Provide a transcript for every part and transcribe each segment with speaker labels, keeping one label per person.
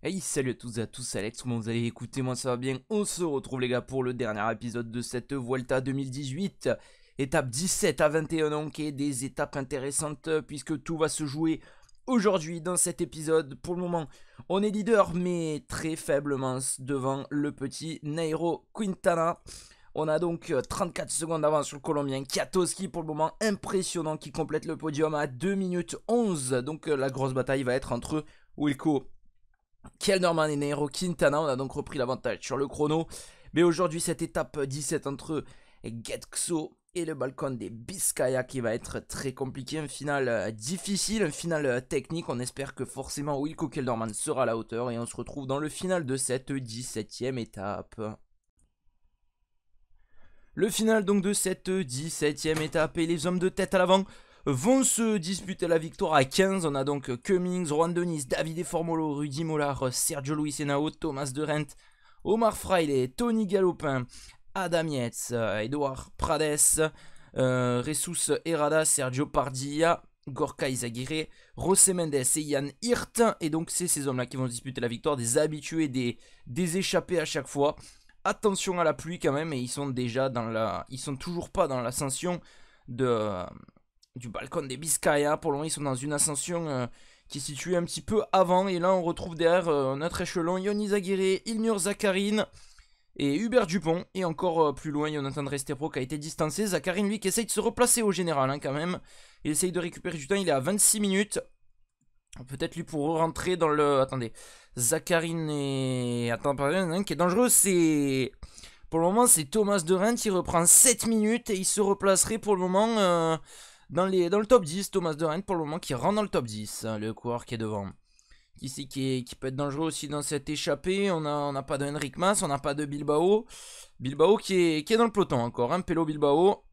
Speaker 1: Hey salut à tous et à tous, Alex, comment vous allez écouter moi ça va bien On se retrouve les gars pour le dernier épisode de cette Vuelta 2018 Étape 17 à 21 donc, est des étapes intéressantes euh, puisque tout va se jouer aujourd'hui dans cet épisode. Pour le moment, on est leader mais très faiblement devant le petit Nairo Quintana. On a donc 34 euh, secondes d'avance sur le Colombien Kiatoski pour le moment impressionnant qui complète le podium à 2 minutes 11. Donc euh, la grosse bataille va être entre Wilco Kelderman et Nairo Quintana. On a donc repris l'avantage sur le chrono. Mais aujourd'hui, cette étape 17 entre Getxo et le balcon des Biscaya qui va être très compliqué. Un final euh, difficile, un final euh, technique. On espère que forcément Wilco Kelderman sera à la hauteur et on se retrouve dans le final de cette 17ème étape. Le final donc de cette 17ème étape et les hommes de tête à l'avant vont se disputer la victoire à 15. On a donc Cummings, Juan Denis, David Formolo, Rudy Mollard, Sergio Luis Enao, Thomas Derent, Omar Fraile, Tony Galopin, Adam Yetz, euh, Edouard Prades, Resus euh, Ressus Sergio Pardilla, Gorka Izaguirre, José Mendes et Yann Hirt. Et donc c'est ces hommes-là qui vont disputer la victoire, des habitués, des, des échappés à chaque fois. Attention à la pluie quand même, et ils sont déjà dans la. Ils sont toujours pas dans l'ascension de, du balcon des Biscayas. Hein. Pour le moment, ils sont dans une ascension euh, qui est située un petit peu avant. Et là, on retrouve derrière euh, notre échelon Yoni Aguirre, Ilnur Zakarin et Hubert Dupont. Et encore euh, plus loin, Yonatan Restepro qui a été distancé. Zakarin, lui, qui essaye de se replacer au général hein, quand même. Il essaye de récupérer du temps. Il est à 26 minutes. Peut-être lui pour rentrer dans le... Attendez. Zakarin et... Attends, pardon, hein, qui est dangereux, c'est... Pour le moment, c'est Thomas de Rent. qui reprend 7 minutes et il se replacerait pour le moment dans, les, dans le top 10, Thomas de Rennes pour le moment qui rentre dans le top 10, hein, le coureur qui est devant. Qui, est qui peut être dangereux aussi dans cette échappée. On n'a a pas de Henrik Mas, on n'a pas de Bilbao. Bilbao qui est, qui est dans le peloton encore, hein, Pelo Bilbao.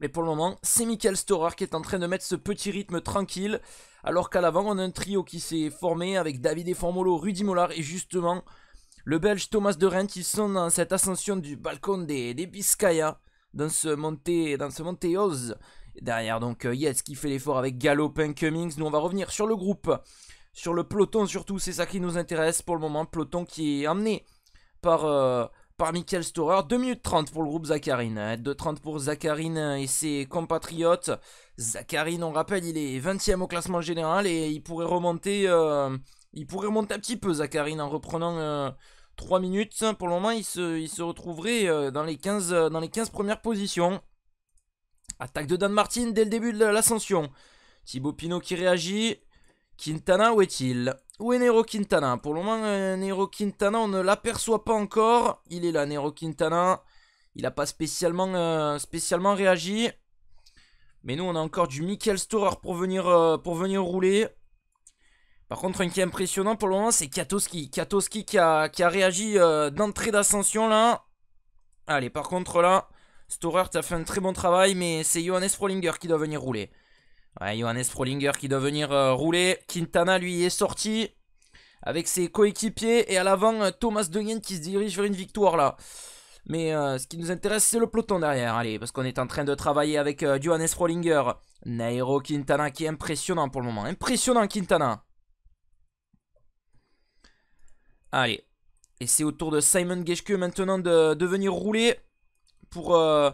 Speaker 1: Mais pour le moment, c'est Michael Storer qui est en train de mettre ce petit rythme tranquille. Alors qu'à l'avant, on a un trio qui s'est formé avec David Formolo, Rudy Mollard et justement le Belge Thomas de Rennes Qui sont dans cette ascension du balcon des, des dans ce monté, dans ce Oz Derrière donc euh, Yates qui fait l'effort avec Galopin Cummings. Nous on va revenir sur le groupe, sur le peloton surtout, c'est ça qui nous intéresse pour le moment. Peloton qui est emmené par, euh, par Michael Storer. 2 minutes 30 pour le groupe Zacharine. Hein. minutes 30 pour Zacharine et ses compatriotes. Zacharine, on rappelle, il est 20ème au classement général et il pourrait remonter, euh, il pourrait remonter un petit peu Zacharine en reprenant 3 minutes. Pour le moment, il se, retrouverait dans, les 15, dans les 15 premières positions. Attaque de Dan Martin dès le début de l'ascension. Thibaut Pinot qui réagit. Quintana, où est-il Où est Nero Quintana Pour le moment, euh, Nero Quintana, on ne l'aperçoit pas encore. Il est là, Nero Quintana. Il n'a pas spécialement, euh, spécialement réagi. Mais nous, on a encore du Michael Storer pour venir, euh, pour venir rouler. Par contre, un qui est impressionnant pour le moment, c'est Katoski. Katoski qui a, réagi d'entrée d'ascension, là. Allez, par contre, là, Storer, as fait un très bon travail, mais c'est Johannes Frollinger qui doit venir rouler. Ouais, Johannes Frollinger qui doit venir euh, rouler. Quintana, lui, est sorti avec ses coéquipiers. Et à l'avant, euh, Thomas Degen qui se dirige vers une victoire, là. Mais euh, ce qui nous intéresse, c'est le peloton derrière, allez, parce qu'on est en train de travailler avec Johannes Frollinger, Nairo Quintana qui est impressionnant pour le moment. Impressionnant, Quintana. Allez. Et c'est au tour de Simon Geschke maintenant de, de venir rouler pour, euh,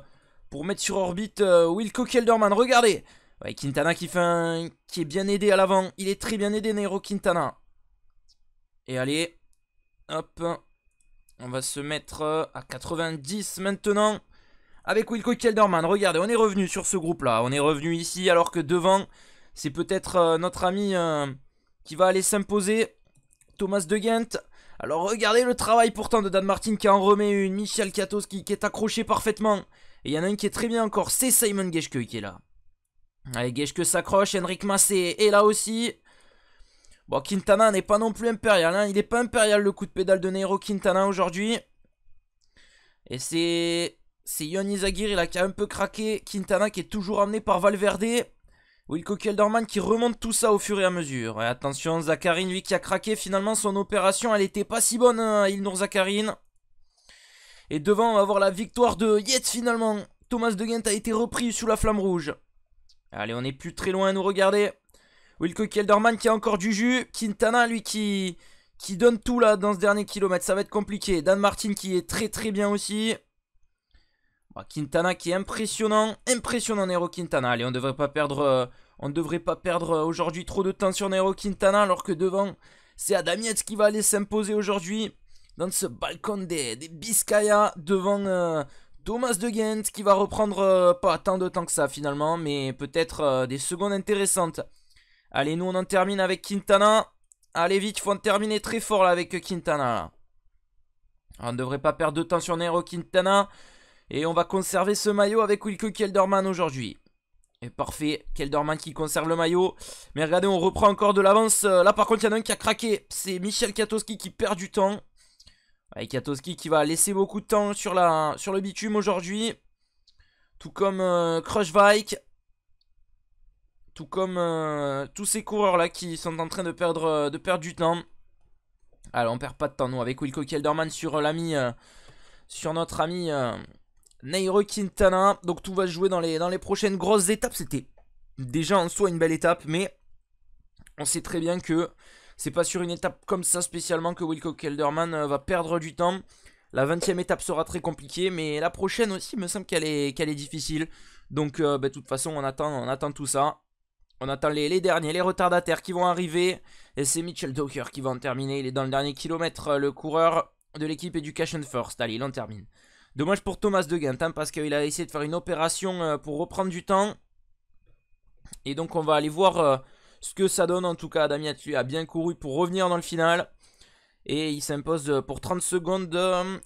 Speaker 1: pour mettre sur orbite euh, Wilco Kelderman. Regardez ouais, Quintana qui fait qui est bien aidé à l'avant. Il est très bien aidé, Nairo Quintana. Et allez, hop, on va se mettre euh, à 90 maintenant. Avec Wilco Kelderman, regardez, on est revenu sur ce groupe-là. On est revenu ici alors que devant, c'est peut-être notre ami qui va aller s'imposer. Thomas De Ghent. Alors regardez le travail pourtant de Dan Martin qui en remet une, Michel Katos qui, est accroché parfaitement. Et il y en a un qui est très bien encore, c'est Simon Geschke qui est là. Allez, Geschke s'accroche, Henrik Massé est là aussi. Bon, Quintana n'est pas non plus impérial, hein. il n'est pas impérial le coup de pédale de Nero Quintana aujourd'hui. Et c'est... C'est Yoni qui a un peu craqué, Quintana qui est toujours amené par Valverde. Wilco Kelderman qui remonte tout ça au fur et à mesure. attention, Zakarin lui qui a craqué, finalement son opération, elle était pas si bonne, hein, il nous Zakarin Et devant, on va avoir la victoire de Yet finalement. Thomas de Gent a été repris sous la flamme rouge. Allez, on n'est plus très loin à nous regarder. Wilco Kelderman qui a encore du jus. Quintana, lui, qui, qui donne tout là dans ce dernier kilomètre. Ça va être compliqué. Dan Martin qui est très très bien aussi. Quintana qui est impressionnant, impressionnant Nero Quintana. Allez, on ne devrait pas perdre, euh, On ne devrait pas perdre euh, aujourd'hui trop de temps sur Nero Quintana, alors que devant, c'est Adamietz qui va aller s'imposer aujourd'hui dans ce balcon des, Biscayas. Biscaya devant euh, Thomas de Ghent qui va reprendre pas tant de temps que ça finalement, mais peut-être des secondes intéressantes. Allez, nous on en termine avec Quintana. Allez vite, il faut en terminer très fort là avec Quintana. on ne devrait pas perdre de temps sur Nero Quintana. Et on va conserver ce maillot avec Wilco Kelderman aujourd'hui. Et parfait, Kelderman qui conserve le maillot. Mais regardez, on reprend encore de l'avance. Euh, là par contre, il y en a un qui a craqué. C'est Michel Katowski qui perd du temps. Et Katowski qui va laisser beaucoup de temps sur, la, sur le bitume aujourd'hui. Tout comme euh, Crushvike. Tout comme euh, tous ces coureurs là qui sont en train de perdre, de perdre du temps. Alors on perd pas de temps nous avec Wilco Kelderman sur l'ami. sur notre ami Nairo Quintana. Donc tout va se jouer dans les, dans les prochaines grosses étapes. C'était déjà en soi une belle étape, mais on sait très bien que c'est pas sur une étape comme ça spécialement que Wilco Kelderman euh, va perdre du temps. La 20e étape sera très compliquée, mais la prochaine aussi, me semble qu'elle est, qu'elle est difficile. Donc, euh, bah, de toute façon, on attend, on attend tout ça. On attend les, les, derniers, les retardataires qui vont arriver. Et c'est Mitchell Docker qui va en terminer. Il est dans le dernier kilomètre, euh, le coureur de l'équipe Education First. Allez, il en termine. Dommage pour Thomas De Ghent, hein, parce qu'il a essayé de faire une opération euh, pour reprendre du temps. Et donc on va aller voir euh, ce que ça donne en tout cas. Damien a bien couru pour revenir dans le final. Et il s'impose euh, pour 30 secondes.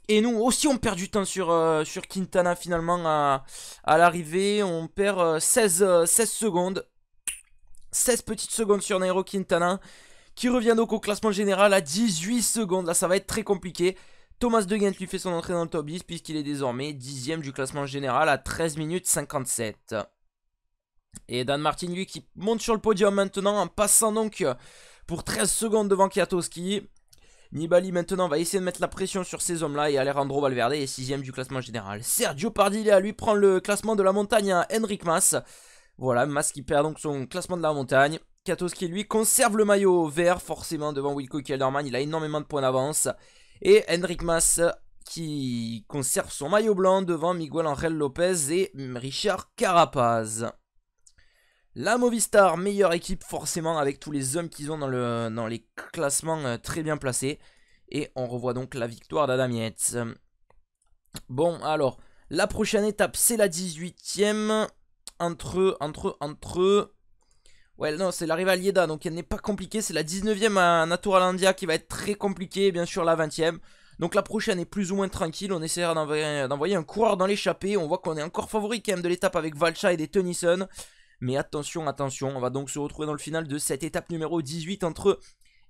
Speaker 1: Et nous aussi on perd du temps sur, sur Quintana finalement à, à l'arrivée. On perd 16, 16 secondes. 16 petites secondes sur Nairo Quintana. Qui revient donc au classement général à 18 secondes. Là ça va être très compliqué. Thomas De Gendt lui fait son entrée dans le top 10 puisqu'il est désormais 10 du classement général à 13 minutes 57. Et Dan Martin lui qui monte sur le podium maintenant en passant donc pour 13 secondes devant Kiatowski. Nibali maintenant va essayer de mettre la pression sur ces hommes-là et Alejandro Valverde est 6 du classement général. Sergio à lui prend le classement de la montagne à Henrik Mas. Voilà, Mas qui perd donc son classement de la montagne. Katoski lui conserve le maillot vert forcément devant Wilco Kelderman, il a énormément de points d'avance. Et Henrik Mas qui conserve son maillot blanc devant Miguel Angel Lopez et Richard Carapaz. La Movistar, meilleure équipe forcément avec tous les hommes qu'ils ont dans, le, dans, les classements euh, très bien placés. Et on revoit donc la victoire d'Adam Yates. Bon alors, la prochaine étape c'est la 18ème entre, entre, entre Ouais, non, c'est la à donc elle n'est pas compliquée. C'est la 19e à Naturalandia qui va être très compliquée, bien sûr la 20e. Donc la prochaine est plus ou moins tranquille, on essaiera d'envoyer un coureur dans l'échappée. On voit qu'on est encore favori quand même de l'étape avec Valcha et des Tennyson. Mais attention, attention, on va donc se retrouver dans le final de cette étape numéro 18 entre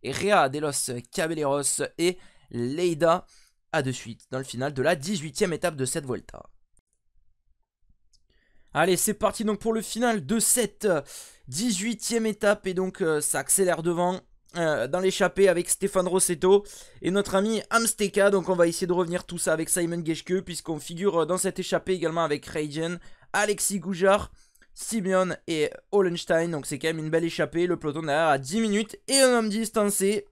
Speaker 1: Rea Delos, los et Leida. à de suite dans le final de la 18e étape de cette volta. Allez, c'est parti donc pour le final de cette 18ème euh, étape. Et donc, euh, ça accélère devant euh, dans l'échappée avec Stéphane Rossetto et notre ami Amsteka. Donc, on va essayer de revenir tout ça avec Simon Geschke, puisqu'on figure dans cette échappée également avec Raiden, Alexis Goujard. Simeon et Hollenstein, donc c'est quand même une belle échappée. Le peloton derrière à 10 minutes et un homme distancé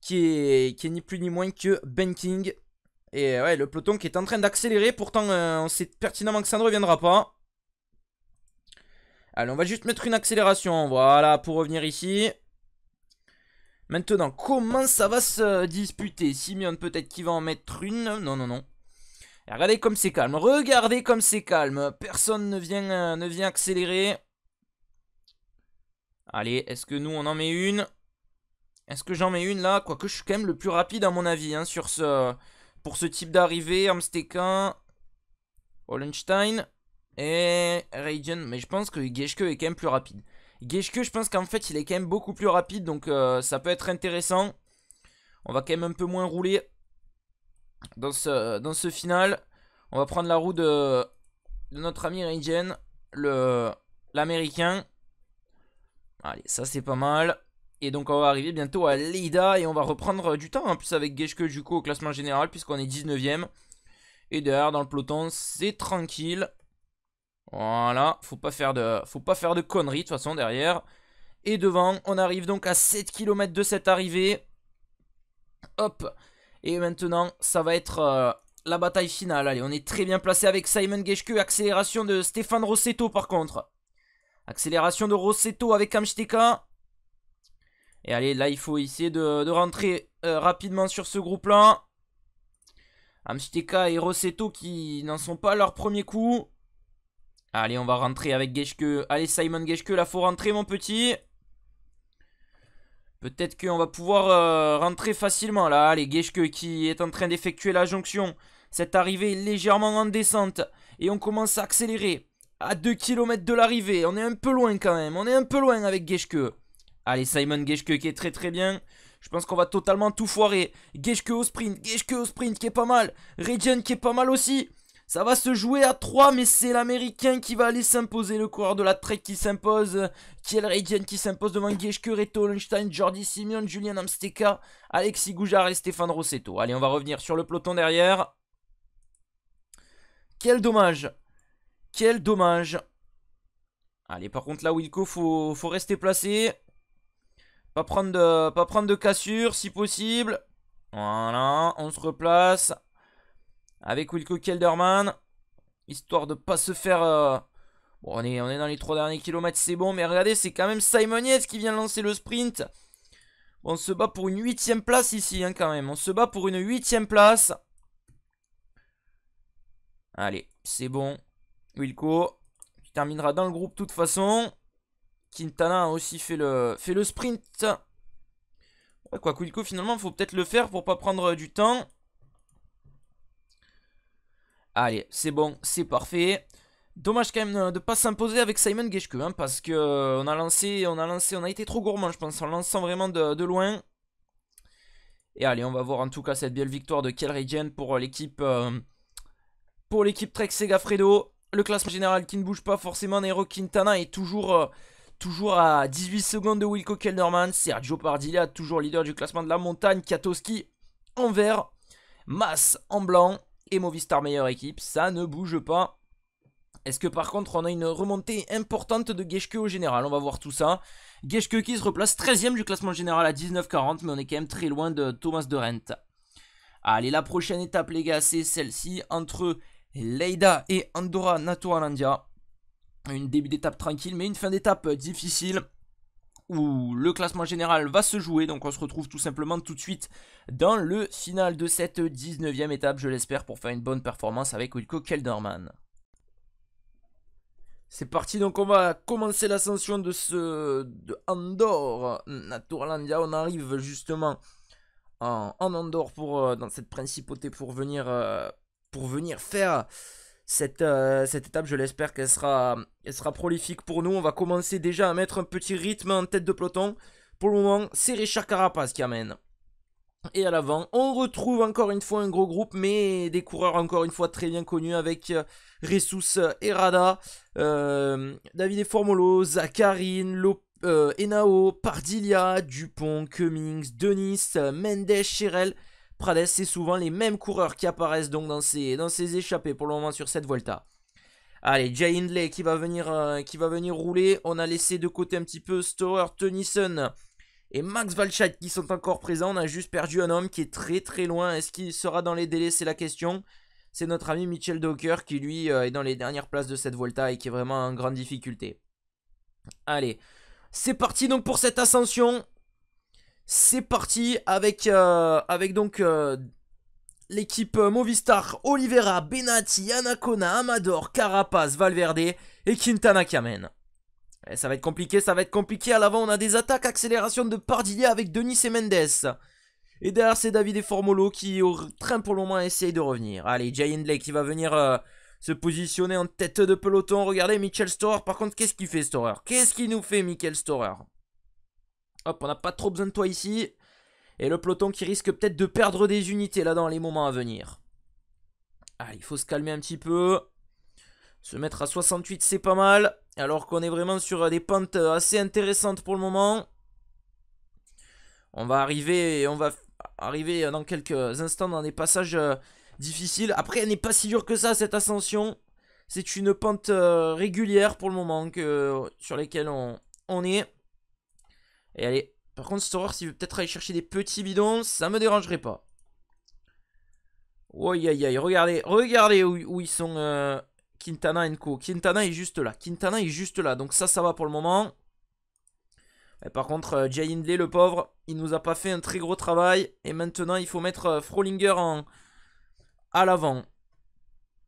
Speaker 1: qui est, qui ni plus ni moins que Ben King. Et ouais, le peloton qui est en train d'accélérer. Pourtant, on sait pertinemment que ça ne reviendra pas. Allez, on va juste mettre une accélération. Voilà, pour revenir ici. Maintenant, comment ça va se disputer Simion, peut-être qu'il va en mettre une. Non, non, non. regardez comme c'est calme. Regardez comme c'est calme. Personne ne vient, euh, ne vient accélérer. Allez, est-ce que nous, on en met une Est-ce que j'en mets une là Quoique, je suis quand même le plus rapide, à mon avis, hein, sur ce, pour ce type d'arrivée. Amstekin. Hollenstein et Raiden, mais je pense que que est quand même plus rapide. que, je pense qu'en fait, il est quand même beaucoup plus rapide, donc euh, ça peut être intéressant. On va quand même un peu moins rouler dans ce, dans ce final. On va prendre la roue de, notre ami Raiden, l'américain. Allez, ça c'est pas mal. Et donc on va arriver bientôt à Leida et on va reprendre du temps en plus avec que du coup au classement général puisqu'on est 19ème. Et derrière dans le peloton c'est tranquille. Voilà, faut pas faire de, faut pas faire de conneries de toute façon derrière. Et devant, on arrive donc à 7 km de cette arrivée. Hop. Et maintenant, ça va être euh, la bataille finale. Allez, on est très bien placé avec Simon Geschke. Accélération de Stéphane Rossetto par contre. Accélération de Rossetto avec Amsteka. Et allez, là, il faut essayer de, rentrer euh, rapidement sur ce groupe-là. Amsteka et Rossetto qui n'en sont pas à leur premier coup. Allez, on va rentrer avec Geshke. Allez, Simon Geshke, là, faut rentrer, mon petit. Peut-être qu'on va pouvoir euh, rentrer facilement, là. Allez, Geshke qui est en train d'effectuer la jonction. Cette arrivée est légèrement en descente. Et on commence à accélérer. À 2 km de l'arrivée. On est un peu loin, quand même. On est un peu loin avec Geshke. Allez, Simon Geshke qui est très, très bien. Je pense qu'on va totalement tout foirer. Geshke au sprint. Geshke au sprint qui est pas mal. Regen qui est pas mal aussi. Ça va se jouer à 3, mais c'est l'américain qui va aller s'imposer. Le coureur de la Trek qui s'impose. Kiel Radian qui s'impose devant Gieschke, Reto, Jordi Simeon, Julian Amsteka, Alexis Goujard et Stéphane Rossetto. Allez, on va revenir sur le peloton derrière. Quel dommage. Quel dommage. Allez, par contre, là, Wilco, faut, faut rester placé. Pas prendre, pas prendre de cassure, si possible. Voilà, on se replace. Avec Wilco Kelderman. Histoire de pas se faire... Euh, bon, on est, on est dans les trois derniers kilomètres, c'est bon. Mais regardez, c'est quand même Simon qui vient lancer le sprint. on se bat pour une huitième place ici, hein, quand même. On se bat pour une huitième place. Allez, c'est bon. Wilco, tu terminera dans le groupe de toute façon. Quintana a aussi fait le, fait le sprint. quoi, Wilco, finalement, faut peut-être le faire pour pas prendre euh, du temps. Allez, c'est bon, c'est parfait. Dommage quand même de pas s'imposer avec Simon Geschke, hein, parce qu'on euh, on a lancé, on a lancé, on a été trop gourmand, je pense, en lançant vraiment de, loin. Et allez, on va voir en tout cas cette belle victoire de Kel Regen pour euh, l'équipe euh, pour l'équipe Trek Sega Le classement général qui ne bouge pas forcément, Nero Quintana est toujours toujours à 18 secondes de Wilco Kelderman. Sergio Pardilla, toujours leader du classement de la montagne. Katoski en vert. Mass en blanc et Movistar meilleure équipe, ça ne bouge pas. Est-ce que par contre on a une remontée importante de Geshke au général On va voir tout ça. Geshke qui se replace 13ème du classement général à 19-40. mais on est quand même très loin de Thomas de Rent. Allez, la prochaine étape les gars, c'est celle-ci entre Leida et Andorra Landia. Une début d'étape tranquille mais une fin d'étape difficile où le classement général va se jouer. Donc on se retrouve tout simplement tout de suite dans le final de cette 19e étape, je l'espère, pour faire une bonne performance avec Wilco Kelderman. C'est parti, donc on va commencer l'ascension de ce de Andorre, Naturlandia. On arrive justement en, Andorre pour, euh, dans cette principauté pour venir, euh, pour venir faire euh, cette, étape, je l'espère qu'elle sera, elle sera prolifique pour nous. On va commencer déjà à mettre un petit rythme en tête de peloton. Pour le moment, c'est Richard Carapaz qui amène. Et à l'avant, on retrouve encore une fois un gros groupe, mais des coureurs encore une fois très bien connus avec euh, Ressus euh, Errada, euh, David Formolo, Zacharine, Enao, Pardilia, Dupont, Cummings, Denis, Mendes, Chirel, Prades, c'est souvent les mêmes coureurs qui apparaissent donc dans ces dans ces échappées pour le moment sur cette Volta. Allez, Jay Hindley qui va venir, euh, qui va venir rouler. On a laissé de côté un petit peu Storer, Tennyson et Max Valchat qui sont encore présents. On a juste perdu un homme qui est très très loin. Est-ce qu'il sera dans les délais C'est la question. C'est notre ami Mitchell Docker qui lui euh, est dans les dernières places de cette Volta et qui est vraiment en grande difficulté. Allez, c'est parti donc pour cette ascension. C'est parti avec, euh, avec donc euh, l'équipe euh, Movistar, Oliveira, Benati, Anacona, Amador, Carapaz, Valverde et Quintana Kamen. Eh, ça va être compliqué, ça va être compliqué. À l'avant, on a des attaques, accélération de Pardilla avec Denis et Mendes. Et derrière, c'est David et Formolo qui, au train pour le moment, essaye de revenir. Allez, Jay Hindley qui va venir se positionner en tête de peloton. Regardez, Mitchell Storer. Par contre, qu'est-ce qu'il fait, Storer Qu'est-ce qu'il nous fait, Michael Storer Hop, on n'a pas trop besoin de toi ici. Et le peloton qui risque peut-être de perdre des unités là dans les moments à venir. Ah, il faut se calmer un petit peu. Se mettre à 68, c'est pas mal. Alors qu'on est vraiment sur des pentes euh, assez intéressantes pour le moment. On va arriver, on va arriver euh, dans quelques instants dans des passages euh, difficiles. Après, elle n'est pas si dure que ça, cette ascension. C'est une pente régulière pour le moment que, sur laquelle on, on est. Et allez, par contre, Storer, s'il veut peut-être aller chercher des petits bidons, ça me dérangerait pas. Oui, aïe, aïe, regardez, regardez où, ils sont euh, Quintana et Co. Quintana est juste là, Quintana est juste là, donc ça, ça va pour le moment. par contre, euh, Jay Hindley, le pauvre, il nous a pas fait un très gros travail. Et maintenant, il faut mettre euh, Frolinger en... à l'avant.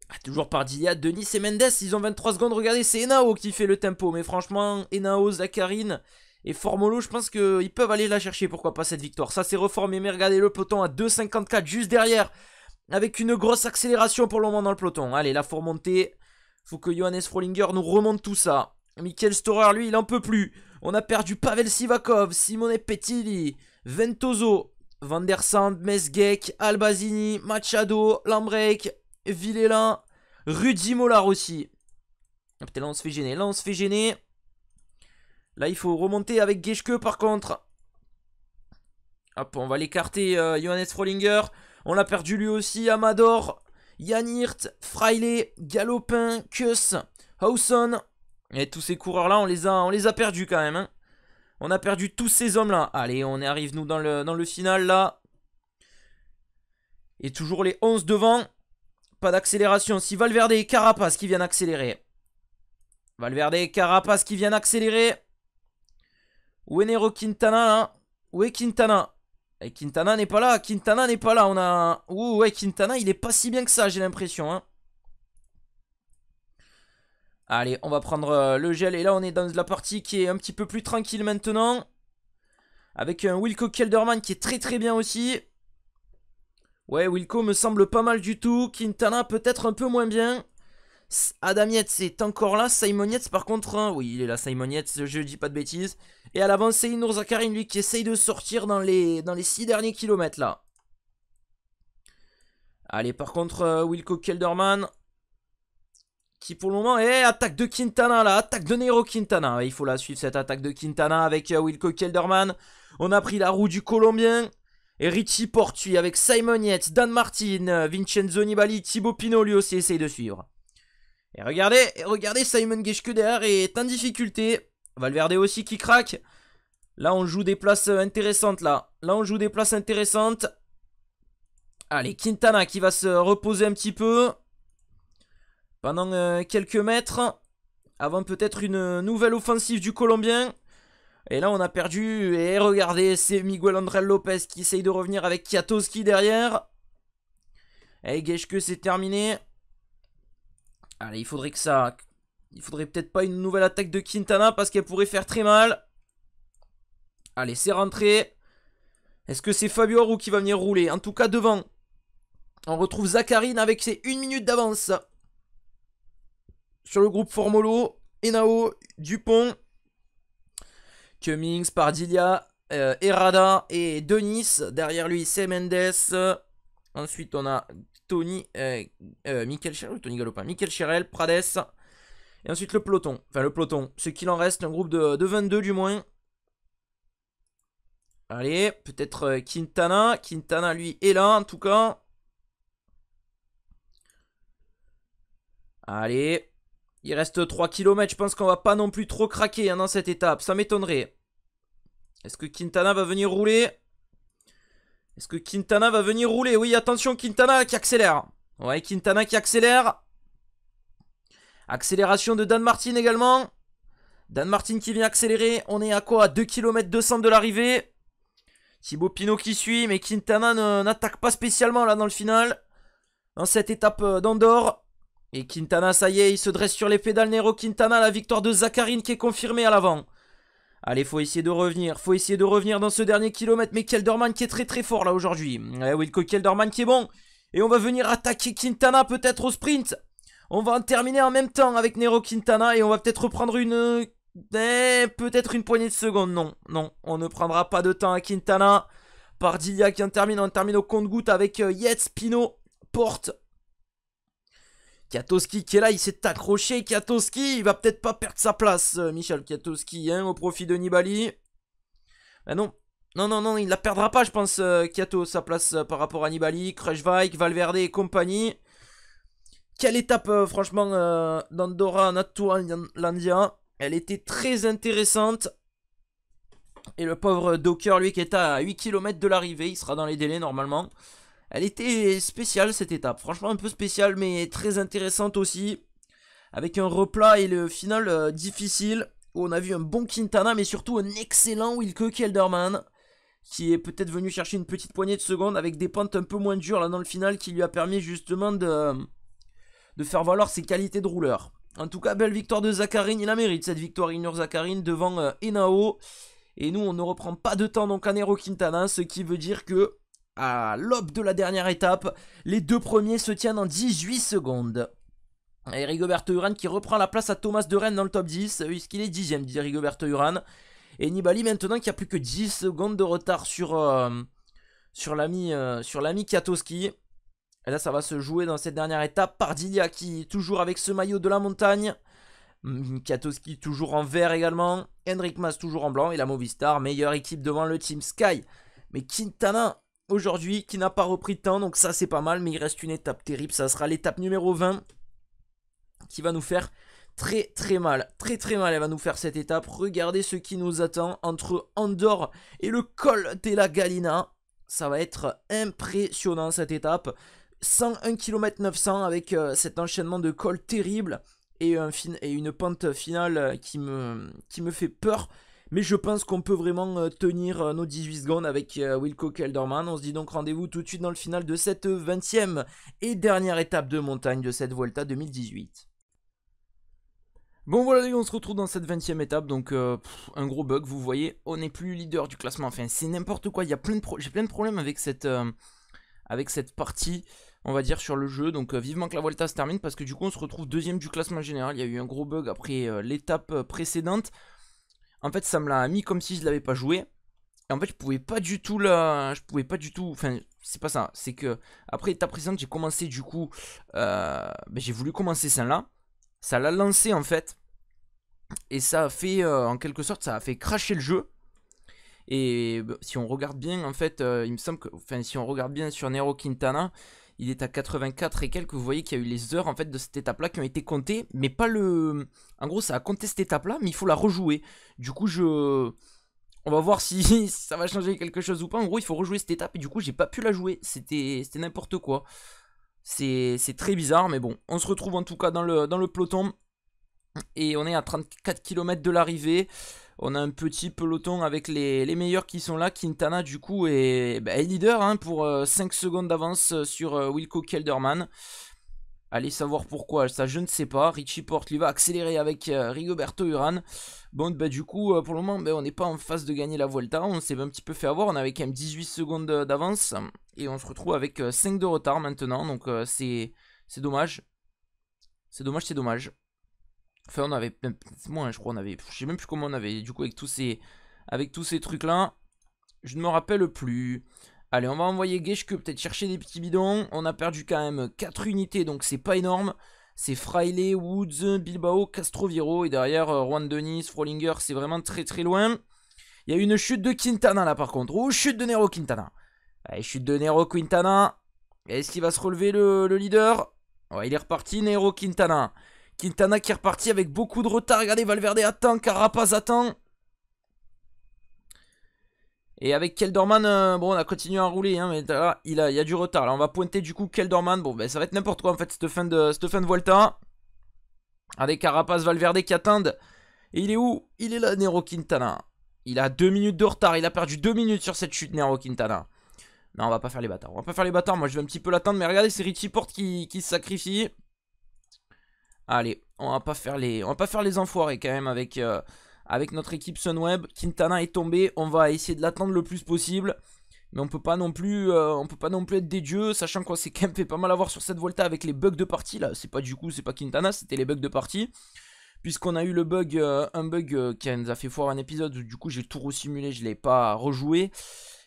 Speaker 1: Ah, toujours par Dilia, Denis et Mendes, ils ont 23 secondes. Regardez, c'est Enao qui fait le tempo. Mais franchement, Enao, Zacharine, et Formolo, je pense qu'ils peuvent aller la chercher, pourquoi pas cette victoire. Ça, c'est reformé, mais regardez le peloton à 2,54 juste derrière. Avec une grosse accélération pour le moment dans le peloton. Allez, la il Faut que Johannes Frolinger nous remonte tout ça. Michael Storer, lui, il en peut plus. On a perdu Pavel Sivakov, Simone Petili, Ventoso, Van der Sand, Mesgek, Albazini, Machado, Lambrek, Villelin, Rudy Mollard aussi. là, on se fait gêner. Là, on se fait gêner. Là, il faut remonter avec Geschke par contre. Hop, on va l'écarter, euh, Johannes Frolinger. On l'a perdu lui aussi, Amador, Yanirt, Freiley, Galopin, Kuss, Hausson. Et tous ces coureurs-là, on les a, on les a perdus quand même. Hein. On a perdu tous ces hommes-là. Allez, on arrive nous dans le, dans le final là. Et toujours les 11 devant. Pas d'accélération. Si Valverde et Carapace qui viennent accélérer. Valverde et Carapace qui viennent accélérer. Où est Nero Quintana là hein Où est Quintana Et eh, Quintana n'est pas là, Quintana n'est pas là, on a... Ouh ouais, Quintana il est pas si bien que ça j'ai l'impression hein. Allez, on va prendre euh, le gel et là on est dans la partie qui est un petit peu plus tranquille maintenant. Avec un Wilco Kelderman qui est très très bien aussi. Ouais, Wilco me semble pas mal du tout. Quintana peut-être un peu moins bien. Adam Yates est encore là. Simon par contre, hein. oui, il est là, Simon Yates, je dis pas de bêtises. Et à l'avant, c'est a Zakarin, lui, qui essaye de sortir dans les, dans les 6 derniers kilomètres, là. Allez, par contre, euh, Wilco Kelderman, qui pour le moment est attaque de Quintana, là, attaque de Nero Quintana. Il faut la suivre, cette attaque de Quintana avec euh, Wilco Kelderman. On a pris la roue du Colombien. Et Richie Portui avec Simon Dan Martin, euh, Vincenzo Nibali, Thibaut Pinot lui aussi essaye de suivre. Et regardez, regardez Simon Geschke derrière est en difficulté. Valverde aussi qui craque. Là, on joue des places intéressantes, là. Là, on joue des places intéressantes. Allez, Quintana qui va se reposer un petit peu. Pendant euh, quelques mètres. Avant peut-être une nouvelle offensive du Colombien. Et là, on a perdu. Et regardez, c'est Miguel André Lopez qui essaye de revenir avec Kiatoski derrière. Et Geschke, c'est terminé. Allez, il faudrait que ça... Il faudrait peut-être pas une nouvelle attaque de Quintana parce qu'elle pourrait faire très mal. Allez, c'est rentré. Est-ce que c'est Fabio Roux qui va venir rouler En tout cas, devant. On retrouve Zacharine avec ses 1 minute d'avance. Sur le groupe Formolo, Enao, Dupont, Cummings, Pardilia, euh, Errada et Denis. Derrière lui, c'est Mendes. Ensuite, on a Tony, euh, euh, Michael Galopin hein. Michael Prades, et ensuite le peloton. Enfin, le peloton, ce qu'il en reste, un groupe de, 22 du moins. Allez, peut-être euh, Quintana. Quintana, lui, est là, en tout cas. Allez. Il reste 3 km. Je pense qu'on va pas non plus trop craquer hein, dans cette étape. Ça m'étonnerait. Est-ce que Quintana va venir rouler est-ce que Quintana va venir rouler Oui, attention, Quintana qui accélère. Ouais, Quintana qui accélère. Accélération de Dan Martin également. Dan Martin qui vient accélérer. On est à quoi 2 km 200 de l'arrivée. Thibaut Pinot qui suit, mais Quintana n'attaque pas spécialement là dans le final. Dans cette étape euh, d'Andorre. Et Quintana, ça y est, il se dresse sur les pédales Nero Quintana, la victoire de Zacharine qui est confirmée à l'avant. Allez, faut essayer de revenir. Faut essayer de revenir dans ce dernier kilomètre. Mais Kelderman qui est très très fort là aujourd'hui. Eh, Kelderman qui est bon. Et on va venir attaquer Quintana peut-être au sprint. On va en terminer en même temps avec Nero Quintana. Et on va peut-être reprendre une... Eh, peut-être une poignée de secondes. Non, non. On ne prendra pas de temps à Quintana. Dilia qui en termine. On termine au compte-goutte avec euh, Yates, Pino, Porte Kiatowski qui est là, il s'est accroché, Kiatowski, il va peut-être pas perdre sa place, euh, Michel Kiatowski, hein, au profit de Nibali. Ah non, non, non, non, il la perdra pas, je pense, euh, Kiato, sa place euh, par rapport à Nibali, Vike, Valverde et compagnie. Quelle étape, franchement, d'Andora, d'Andorra Landia. Elle était très intéressante. Et le pauvre Docker, lui, qui est à 8 km de l'arrivée, il sera dans les délais normalement. Elle était spéciale cette étape, franchement un peu spéciale mais très intéressante aussi. Avec un replat et le final euh, difficile où on a vu un bon Quintana mais surtout un excellent Wilke Kelderman qui est peut-être venu chercher une petite poignée de secondes avec des pentes un peu moins dures là dans le final qui lui a permis justement de, de faire valoir ses qualités de rouleur. En tout cas, belle victoire de Zakarin, il la mérite cette victoire Ignor Zakarin devant euh, Enao. Et nous, on ne reprend pas de temps donc à Nero Quintana, ce qui veut dire que à l'aube de la dernière étape. Les deux premiers se tiennent en 18 secondes. Et Rigoberto Uran qui reprend la place à Thomas de Rennes dans le top 10, euh, puisqu'il est dixième, dit Rigoberto Uran. Et Nibali maintenant qui a plus que 10 secondes de retard sur, euh, sur l'ami euh, Katoski. Et là ça va se jouer dans cette dernière étape par qui toujours avec ce maillot de la montagne. Mm, Kiatoski toujours en vert également. Henrik Mas toujours en blanc. Et la Movistar, meilleure équipe devant le team Sky. Mais Quintana aujourd'hui qui n'a pas repris de temps. Donc ça c'est pas mal, mais il reste une étape terrible. Ça sera l'étape numéro 20 qui va nous faire très très mal. Très très mal elle va nous faire cette étape. Regardez ce qui nous attend entre Andorre et le col de la Galina. Ça va être impressionnant cette étape. 101 km 900 avec euh, cet enchaînement de cols terrible et, et une pente finale euh, qui me, qui me fait peur. Mais je pense qu'on peut vraiment euh, tenir euh, nos 18 secondes avec euh, Wilco Kelderman. On se dit donc rendez-vous tout de suite dans le final de cette 20e et dernière étape de montagne de cette Volta 2018. Bon voilà les gars, on se retrouve dans cette 20 e étape, donc un gros bug, vous voyez, on n'est plus leader du classement, enfin c'est n'importe quoi, j'ai plein de problèmes avec cette, partie, on va dire, sur le jeu, donc vivement que la Volta se termine, parce que du coup on se retrouve deuxième du classement général, il y a eu un gros bug après l'étape précédente, en fait, ça me l'a mis comme si je l'avais pas joué. Et en fait, je pouvais pas du tout là, je pouvais pas du tout. Enfin, c'est pas ça. C'est que après ta présente, j'ai commencé du coup, euh, ben, j'ai voulu commencer ça là Ça l'a lancé en fait, et ça a fait euh, en quelque sorte, ça a fait cracher le jeu. Et ben, si on regarde bien, en fait, euh, il me semble que, enfin, si on regarde bien sur Nero Quintana, il est à 84 et quelques. Vous voyez qu'il y a eu les heures en fait de cette étape-là qui ont été comptées, mais pas le. En gros, ça a compté cette étape-là, mais il faut la rejouer. Du coup, je. On va voir si, ça va changer quelque chose ou pas. En gros, il faut rejouer cette étape et du coup, j'ai pas pu la jouer. C'était n'importe quoi. C'est très bizarre, mais bon, on se retrouve en tout cas dans le, dans le peloton. Et on est à 34 km de l'arrivée. On a un petit peloton avec les, meilleurs qui sont là. Quintana, du coup, est, bah, leader hein, pour 5 euh, secondes d'avance euh, sur euh, Wilco Kelderman. Allez savoir pourquoi, ça je ne sais pas. Richie Porte lui va accélérer avec Rigoberto Uran. Bon, bah, du coup, pour le moment, bah, on n'est pas en phase de gagner la Volta. On s'est un petit peu fait avoir. On avait quand même 18 secondes d'avance. Et on se retrouve avec 5 de retard maintenant. Donc c'est dommage. C'est dommage, c'est dommage. Enfin, on avait peut moins, je crois. On avait, je sais même plus comment on avait. Du coup, avec tous ces, avec tous ces trucs-là, je ne me rappelle plus. Allez, on va envoyer que peut-être chercher des petits bidons. On a perdu quand même 4 unités, donc c'est pas énorme. C'est Fraile, Woods, Bilbao, Castroviro. Et derrière, euh, Juan Denis, Frolinger, c'est vraiment très très loin. Il y a une chute de Quintana là par contre. Oh, chute de Nero Quintana. Allez, chute de Nero Quintana. Est-ce qu'il va se relever le, le leader Ouais, il est reparti, Nero Quintana. Quintana qui est reparti avec beaucoup de retard. Regardez, Valverde attend, Carapaz attend. Et avec Keldorman, euh, bon, on a continué à rouler, hein, mais il, il y a du retard. Là, on va pointer du coup Keldorman. Bon, ben, ça va être n'importe quoi en fait, cette fin de, Volta. Regardez, Carapaz, Valverde qui attendent. Et il est où Il est là, Nero Quintana. Il a 2 minutes de retard. Il a perdu 2 minutes sur cette chute, Nero Quintana. Non, on va pas faire les bâtards. On va pas faire les bâtards. Moi, je vais un petit peu l'attendre. Mais regardez, c'est Richie Porte qui, qui se sacrifie. Allez, on va pas faire les, on va pas faire les enfoirés quand même avec, euh, avec notre équipe Sunweb. Quintana est tombé, on va essayer de l'attendre le plus possible. Mais on peut pas non plus, euh, on peut pas non plus être des dieux, sachant qu'on s'est quand même fait pas mal avoir sur cette Volta avec les bugs de partie là. C'est pas du coup, c'est pas Quintana, c'était les bugs de partie. Puisqu'on a eu le bug, euh, un bug qui nous a fait foire un épisode du coup j'ai tout resimulé, je l'ai pas rejoué.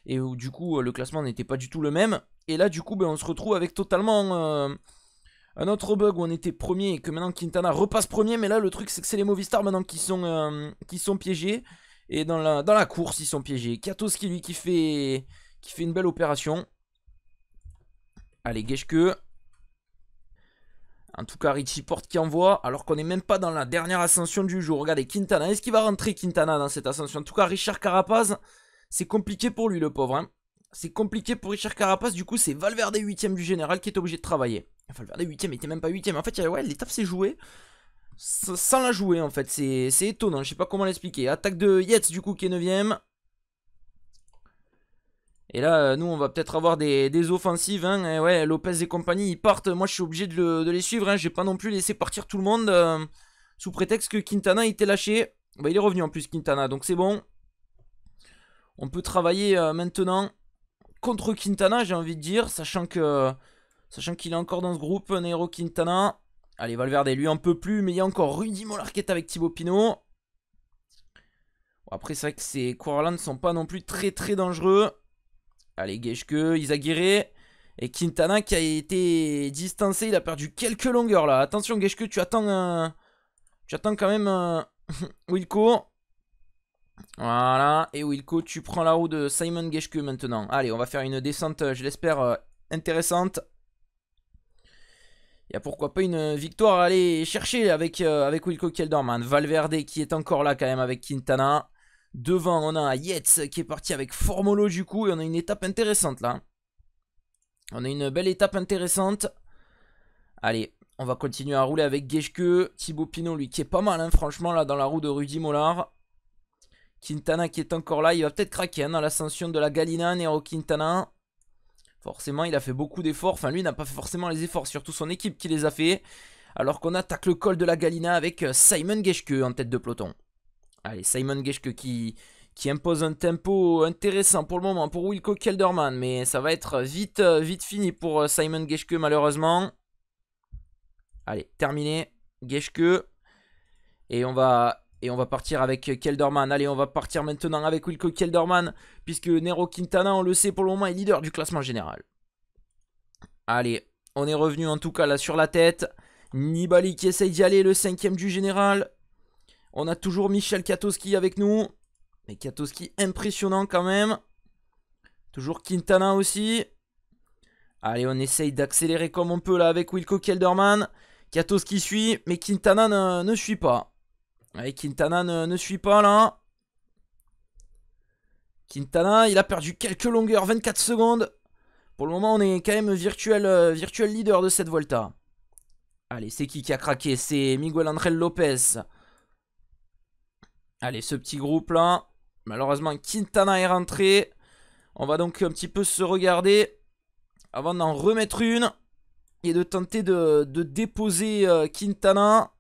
Speaker 1: Et où du coup le classement n'était pas du tout le même. Et là du coup ben, on se retrouve avec totalement un autre bug où on était premier et que maintenant Quintana repasse premier, mais là le truc c'est que c'est les Movistar maintenant qui sont, euh, qui sont piégés. Et dans la, dans la course ils sont piégés. Katos qui lui qui fait, qui fait une belle opération. Allez, gage que. En tout cas, Richie Porte qui envoie, alors qu'on n'est même pas dans la dernière ascension du jour. Regardez, Quintana, est-ce qu'il va rentrer Quintana dans cette ascension En tout cas, Richard Carapaz, c'est compliqué pour lui, le pauvre. Hein. c'est compliqué pour Richard Carapaz. Du coup, c'est Valverde, 8ème du général, qui est obligé de travailler. Enfin, 8ème, il était même pas 8ème En fait, ouais, l'étape s'est jouée sans la jouer en fait. C'est étonnant, je sais pas comment l'expliquer. Attaque de Yetz du coup qui est 9ème. Et là, euh, nous, on va peut-être avoir des, offensives. Hein. ouais, Lopez et compagnie, ils partent. Moi, je suis obligé de, les suivre. Hein. J'ai pas non plus laissé partir tout le monde euh, sous prétexte que Quintana était lâché. Bah, il est revenu en plus, Quintana, donc c'est bon. On peut travailler euh, maintenant contre Quintana, j'ai envie de dire, sachant que Sachant qu'il est encore dans ce groupe, Nero Quintana. Allez, Valverde, lui un peu plus, mais il y a encore Rudy Molarquette avec Thibaut Pinot. Bon, après, c'est vrai que ces coureurs ne sont pas non plus très très dangereux. Allez, a Isagiré. Et Quintana qui a été distancé, il a perdu quelques longueurs là. Attention, Geishke, tu attends Tu attends quand même un... Wilco. Voilà, et Wilco, tu prends la roue de Simon Geishke maintenant. Allez, on va faire une descente, je l'espère, euh, intéressante. Il y a pourquoi pas une euh, victoire à aller chercher avec, euh, avec Wilco Kelderman. Valverde qui est encore là quand même avec Quintana. Devant, on a Yates qui est parti avec Formolo du coup. Et on a une étape intéressante là. On a une belle étape intéressante. Allez, on va continuer à rouler avec Geschke. Thibaut Pinot, lui, qui est pas mal, hein, franchement, là, dans la roue de Rudy Mollard. Quintana qui est encore là. Il va peut-être craquer hein, dans l'ascension de la Galina, Nero Quintana. Forcément, il a fait beaucoup d'efforts. Enfin, lui n'a pas fait forcément les efforts, surtout son équipe qui les a fait. Alors qu'on attaque le col de la Galina avec euh, Simon Geschke en tête de peloton. Allez, Simon Geschke qui, qui impose un tempo intéressant pour le moment pour Wilco Kelderman. Mais ça va être vite, euh, vite fini pour euh, Simon Geschke malheureusement. Allez, terminé. Geschke. Et on va et on va partir avec Kelderman. Allez, on va partir maintenant avec Wilco Kelderman. Puisque Nero Quintana, on le sait pour le moment, est leader du classement général. Allez, on est revenu en tout cas là sur la tête. Nibali qui essaye d'y aller, le cinquième du général. On a toujours Michel Katoski avec nous. Mais Katoski impressionnant quand même. Toujours Quintana aussi. Allez, on essaye d'accélérer comme on peut là avec Wilco Kelderman. Katoski suit, mais Quintana ne suit pas. Allez, Quintana ne, suis suit pas là. Quintana, il a perdu quelques longueurs, 24 secondes. Pour le moment, on est quand même virtuel, euh, virtuel leader de cette Volta. Allez, c'est qui qui a craqué C'est Miguel André Lopez. Allez, ce petit groupe là. Malheureusement, Quintana est rentré. On va donc un petit peu se regarder avant d'en remettre une et de tenter de, déposer euh, Quintana.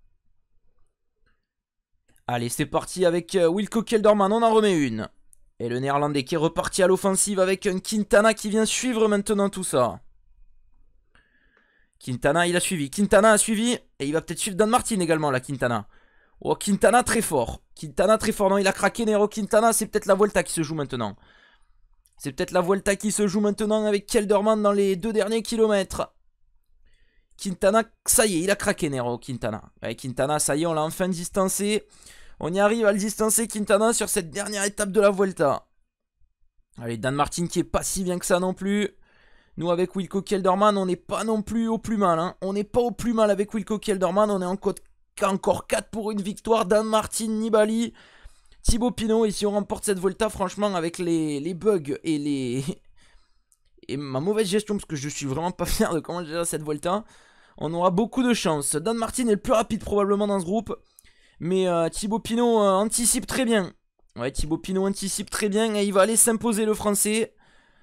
Speaker 1: Allez, c'est parti avec euh, Wilco Kelderman, on en remet une. Et le néerlandais qui est reparti à l'offensive avec un Quintana qui vient suivre maintenant tout ça. Quintana, il a suivi. Quintana a suivi. Et il va peut-être suivre Dan Martin également, là, Quintana. Oh, Quintana très fort. Quintana très fort. Non, il a craqué Nero Quintana. C'est peut-être la volta qui se joue maintenant. C'est peut-être la volta qui se joue maintenant avec Kelderman dans les deux derniers kilomètres. Quintana, ça y est, il a craqué Nero, Quintana. Quintana, ça y est, on l'a enfin distancé. On y arrive à le distancer, Quintana, sur cette dernière étape de la Vuelta. Allez, Dan Martin qui est pas si bien que ça non plus. Nous, avec Wilco Kelderman, on n'est pas non plus au plus mal. Hein. On n'est pas au plus mal avec Wilco Kelderman. On est en encore 4 pour une victoire. Dan Martin, Nibali, Thibaut Pinot. Et si on remporte cette Volta, franchement, avec les, les bugs et les, et ma mauvaise gestion, parce que je suis vraiment pas fier de comment j'ai cette Volta, on aura beaucoup de chance. Dan Martin est le plus rapide probablement dans ce groupe, mais euh, Thibaut Pinot euh, anticipe très bien. Ouais, Thibaut Pinot anticipe très bien et il va aller s'imposer le français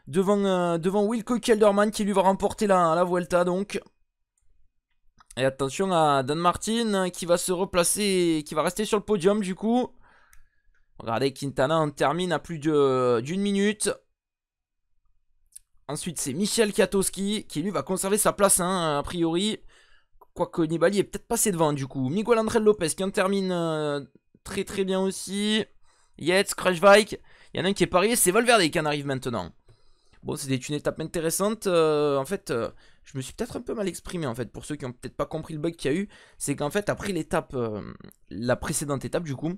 Speaker 1: devant, euh, devant Wilco Kelderman qui lui va remporter la, la Vuelta donc. Et attention à Dan Martin qui va se replacer qui va rester sur le podium du coup. Regardez, Quintana en termine à plus d'une minute. Ensuite, c'est Michel Kiatowski qui lui va conserver sa place, hein, a priori. Quoique Nibali est peut-être passé devant du coup. Miguel André Lopez qui en termine euh, très très bien aussi. Yates, Bike. Il y en a un qui est parié, c'est Valverde qui en arrive maintenant. Bon, c'était une étape intéressante. Euh, en fait, euh, je me suis peut-être un peu mal exprimé en fait. Pour ceux qui n'ont peut-être pas compris le bug qu'il y a eu, c'est qu'en fait, après l'étape, la précédente étape du coup,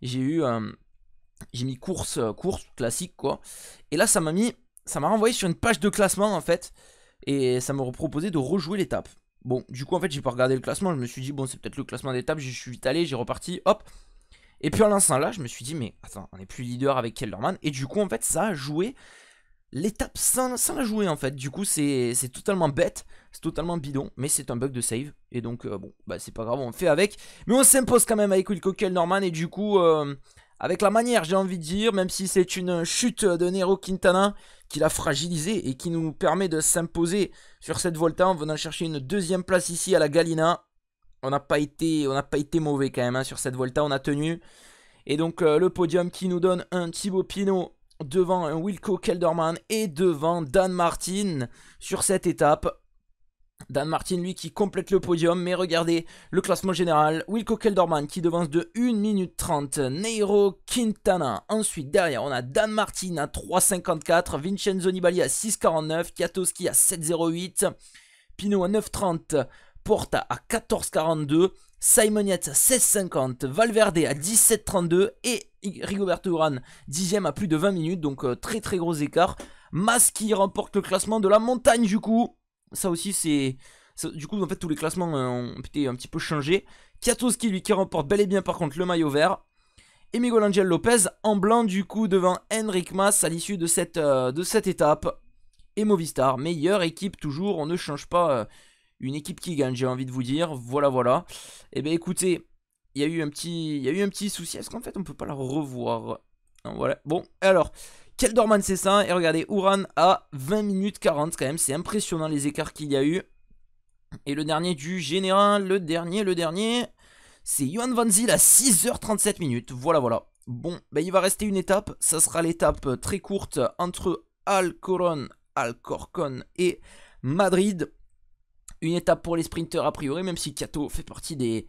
Speaker 1: j'ai eu. j'ai mis course, course classique quoi. Et là, ça m'a mis ça m'a renvoyé sur une page de classement en fait. Et ça m'a proposé de rejouer l'étape. Bon, du coup, en fait, j'ai pas regardé le classement. Je me suis dit, bon, c'est peut-être le classement d'étape. Je suis allé, j'ai reparti, hop. Et puis, en l'instant là, je me suis dit, mais attends, on n'est plus leader avec Kellerman. Et du coup, en fait, ça a joué l'étape sans, la jouer, en fait. Du coup, c'est totalement bête, c'est totalement bidon, mais c'est un bug de save. Et donc, euh, bon, bah, c'est pas grave, on fait avec. Mais on s'impose quand même avec Wilco Kellerman. Et du coup, euh, avec la manière, j'ai envie de dire, même si c'est une chute de Nero Quintana qui l'a fragilisé et qui nous permet de s'imposer sur cette Volta en venant chercher une deuxième place ici à la Galina. On n'a pas, été, pas été mauvais quand même hein, sur cette Volta, on a tenu. Et donc euh, le podium qui nous donne un Thibaut Pinot devant un Wilco Kelderman et devant Dan Martin sur cette étape. Dan Martin, lui, qui complète le podium, mais regardez le classement général. Wilco Keldorman qui devance de 1 minute 30. Nero Quintana. Ensuite, derrière, on a Dan Martin à 3,54. Vincenzo Nibali à 6,49. Kiatowski à 7,08. Pino à 9,30. Porta à 14,42. Simon à 16,50. Valverde à 17,32. Et Rigoberto Urán, 10ème à plus de 20 minutes. Donc, euh, très très gros écart. Mas qui remporte le classement de la montagne, du coup. Ça aussi, c'est... Du coup, en fait, tous les classements euh, ont été un petit peu changés. qui lui, qui remporte bel et bien, par contre, le maillot vert. Et Miguel Angel Lopez en blanc, du coup, devant Henrik Mas à l'issue de, cette, euh, de cette étape. Et Movistar, meilleure équipe toujours. On ne change pas euh, une équipe qui gagne, j'ai envie de vous dire. Voilà, voilà. Et eh bien, écoutez, il y, a eu un petit, il y a eu un petit souci. Est-ce qu'en fait, on peut pas la revoir voilà. Bon, alors, Keldorman c'est ça. Et regardez, Uran à 20 minutes 40 quand même. C'est impressionnant les écarts qu'il y a eu. Et le dernier du général, le dernier, le dernier, c'est Johan Van Zyl à 6h37 minutes. Voilà, voilà. Bon, bah, il va rester une étape. Ça sera l'étape très courte entre Alcoron, Alcorcon et Madrid. Une étape pour les sprinteurs a priori, même si Kato fait partie des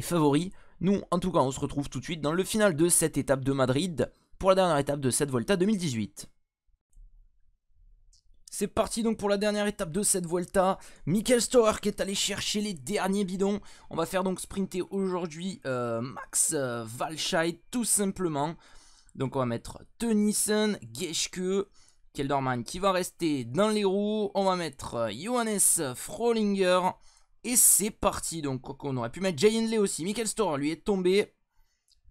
Speaker 1: favoris. Nous, en tout cas, on se retrouve tout de suite dans le final de cette étape de Madrid pour la dernière étape de cette Volta 2018. C'est parti donc pour la dernière étape de cette volta Michael Storer qui est allé chercher les derniers bidons. On va faire donc sprinter aujourd'hui euh, Max euh, tout simplement. Donc on va mettre Tennyson, Geschke, Kelderman qui va rester dans les roues. On va mettre euh, Johannes Frolinger. Et c'est parti. Donc on aurait pu mettre Jay Henley aussi. Michael Storer lui est tombé.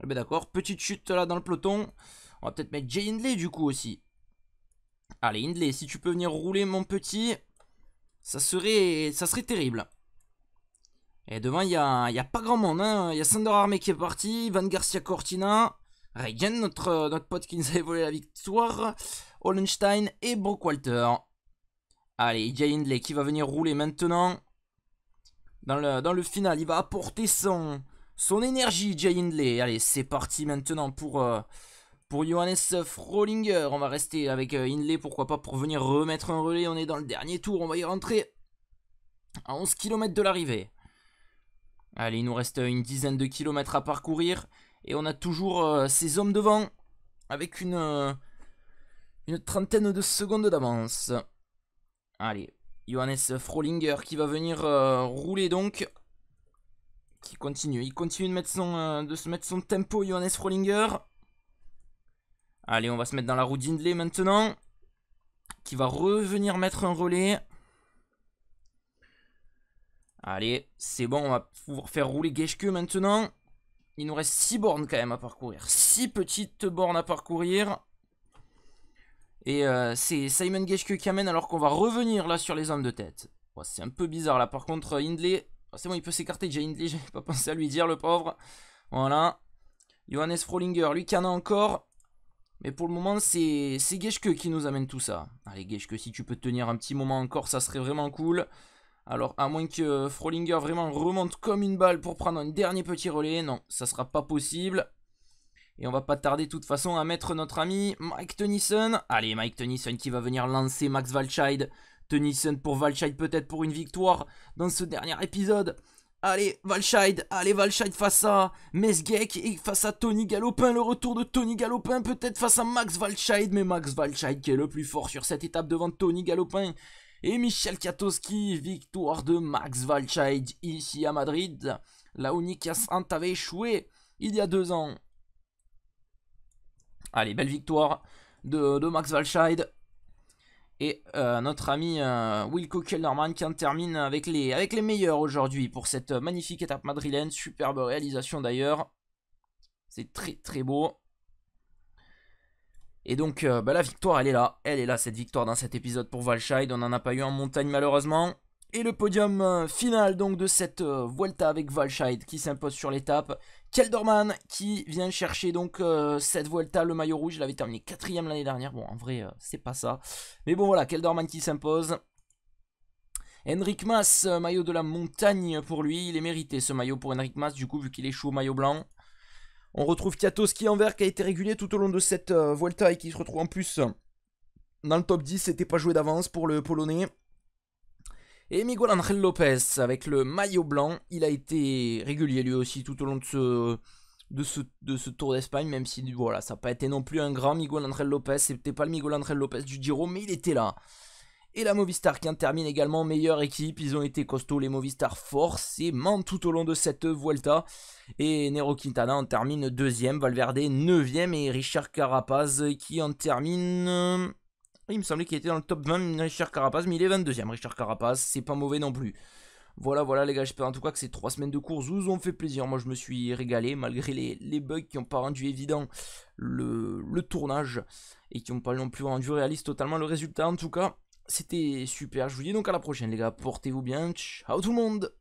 Speaker 1: Eh ben, d'accord, petite chute là dans le peloton. On va peut-être mettre Jay Hindley du coup aussi. Allez, Hindley, si tu peux venir rouler mon petit, ça serait, ça serait terrible. Et devant, il n'y a, y a pas grand monde. Hein. Il hein. y a Sander Armé qui est parti, Van Garcia Cortina, Regen, notre, pote qui nous avait volé la victoire, Hollenstein et Walter. Allez, Jay Hindley qui va venir rouler maintenant. Dans le, dans le final, il va apporter son, son énergie, Jay Hindley. Allez, c'est parti maintenant pour, euh, pour Johannes Frolinger. On va rester avec euh, Inley pourquoi pas, pour venir remettre un relais. On est dans le dernier tour, on va y rentrer à 11 km de l'arrivée. Allez, il nous reste euh, une dizaine de kilomètres à parcourir. Et on a toujours ses euh, ces hommes devant, avec une, une trentaine de secondes d'avance. Allez, Johannes Frolinger qui va venir rouler donc. Qui continue, il continue de, mettre son, de se mettre son tempo, Johannes Frolinger. Allez, on va se mettre dans la roue d'Indley maintenant. Qui va revenir mettre un relais. Allez, c'est bon, on va pouvoir faire rouler Geshke maintenant. Il nous reste 6 bornes quand même à parcourir. 6 petites bornes à parcourir. Et euh, c'est Simon Geshke qui amène alors qu'on va revenir là sur les hommes de tête. c'est un peu bizarre là. Par contre, Hindley... Euh, ah, c'est bon, il peut s'écarter déjà Hindley. J'avais pas pensé à lui dire, le pauvre. Voilà. Johannes Frolinger, lui qui en a encore. Mais pour le moment, c'est Geschke qui nous amène tout ça. Allez, Geschke, si tu peux tenir un petit moment encore, ça serait vraiment cool. Alors, à moins que Frolinger vraiment remonte comme une balle pour prendre un dernier petit relais. Non, ça sera pas possible. Et on va pas tarder de toute façon à mettre notre ami Mike Tennyson. Allez, Mike Tennyson qui va venir lancer Max Walchide. Tennyson pour Walchide, peut-être pour une victoire dans ce dernier épisode. Allez, Valscheid, allez, Valscheid face à Mesgek et face à Tony Galopin. Le retour de Tony Galopin, peut-être face à Max Valscheid, mais Max Valscheid qui est le plus fort sur cette étape devant Tony Galopin et Michel Katowski. Victoire de Max Valscheid ici à Madrid, là où Nikias avait échoué il y a deux ans. Allez, belle victoire de, de Max Valscheid. Et euh, notre ami euh, Wilco Kellerman qui en termine avec les, avec les meilleurs aujourd'hui pour cette magnifique étape madrilène. Superbe réalisation d'ailleurs. C'est très très beau. Et donc euh, bah, la victoire elle est là. Elle est là cette victoire dans cet épisode pour Valscheid. On n'en a pas eu en montagne malheureusement. Et le podium final donc de cette Vuelta avec Valscheid qui s'impose sur l'étape. Kelderman qui vient chercher donc euh, cette Volta le maillot rouge, il avait terminé quatrième l'année dernière, bon en vrai euh, c'est pas ça, mais bon voilà, Kelderman qui s'impose. Henrik Mas, euh, maillot de la montagne pour lui, il est mérité ce maillot pour Henrik Mas du coup vu qu'il échoue au maillot blanc. On retrouve Kiatoski en vert qui a été régulé tout au long de cette Volta et qui se retrouve en plus dans le top 10, c'était pas joué d'avance pour le Polonais. Et Miguel Angel Lopez avec le maillot blanc, il a été régulier lui aussi tout au long de ce, de de ce Tour d'Espagne, même si voilà, ça n'a pas été non plus un grand Miguel Angel Lopez, c'était pas le Miguel Angel Lopez du Giro, mais il était là. Et la Movistar qui en termine également meilleure équipe. Ils ont été costauds, les Movistar, forcément, tout au long de cette Vuelta. Et Nero Quintana en termine deuxième, Valverde neuvième et Richard Carapaz qui en termine il me semblait qu'il était dans le top 20 Richard Carapaz, mais il est 22ème Richard Carapaz, c'est pas mauvais non plus. Voilà, voilà les gars, j'espère en tout cas que ces trois semaines de course vous ont fait plaisir. Moi, je me suis régalé malgré les, bugs qui n'ont pas rendu évident le, le tournage et qui n'ont pas non plus rendu réaliste totalement le résultat. En tout cas, c'était super. Je vous dis donc à la prochaine les gars, portez-vous bien. Ciao tout le monde